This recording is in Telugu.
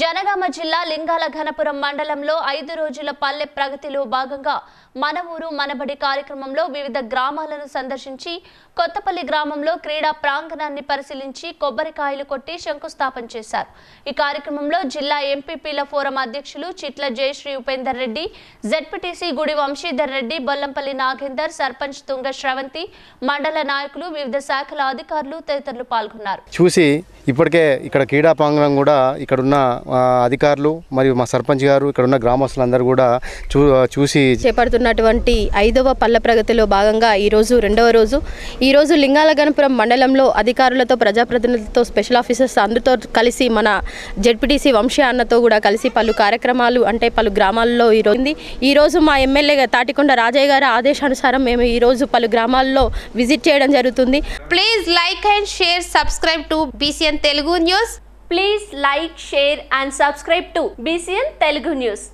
జనగామ జిల్లా లింగాల ఘనపురం మండలంలో ఐదు రోజుల పల్లె ప్రగతిలో భాగంగా మన ఊరు మనబడి కార్యక్రమంలో వివిధ గ్రామాలను సందర్శించి కొత్తపల్లి గ్రామంలో క్రీడా ప్రాంగణాన్ని పరిశీలించి కొబ్బరికాయలు కొట్టి శంకుస్థాపన చేశారు ఈ కార్యక్రమంలో జిల్లా ఎంపీపీల ఫోరం అధ్యక్షులు చిట్ల జయశ్రీ ఉపేందర్ రెడ్డి జెడ్పీటీసీ గుడి వంశీధర్ రెడ్డి బొల్లంపల్లి నాగేందర్ సర్పంచ్ తుంగ శ్రవంతి మండల నాయకులు వివిధ శాఖల అధికారులు తదితరులు పాల్గొన్నారు చూసి ఇప్పటికే ఇక్కడ క్రీడా ప్రాంగణం కూడా ఇక్కడున్న అధికారులు మరియు మా సర్పంచ్ గారు ఇక్కడున్న గ్రామస్తులందరూ కూడా చూ చూసి చేపడుతున్నటువంటి ఐదవ పల్లె ప్రగతిలో భాగంగా ఈరోజు రెండవ రోజు ఈరోజు లింగాలగనపురం మండలంలో అధికారులతో ప్రజాప్రతినిధులతో స్పెషల్ ఆఫీసర్స్ అందరితో కలిసి మన జెడ్పీటీసీ వంశీ అన్నతో కూడా కలిసి పలు కార్యక్రమాలు అంటే పలు గ్రామాల్లో ఈరోజు ఈరోజు మా ఎమ్మెల్యే తాటికొండ రాజయ్య గారి ఆదేశానుసారం మేము ఈరోజు పలు గ్రామాల్లో విజిట్ చేయడం జరుగుతుంది Please like and share, subscribe to BCN Telugu News. Please like, share and subscribe to BCN Telugu News.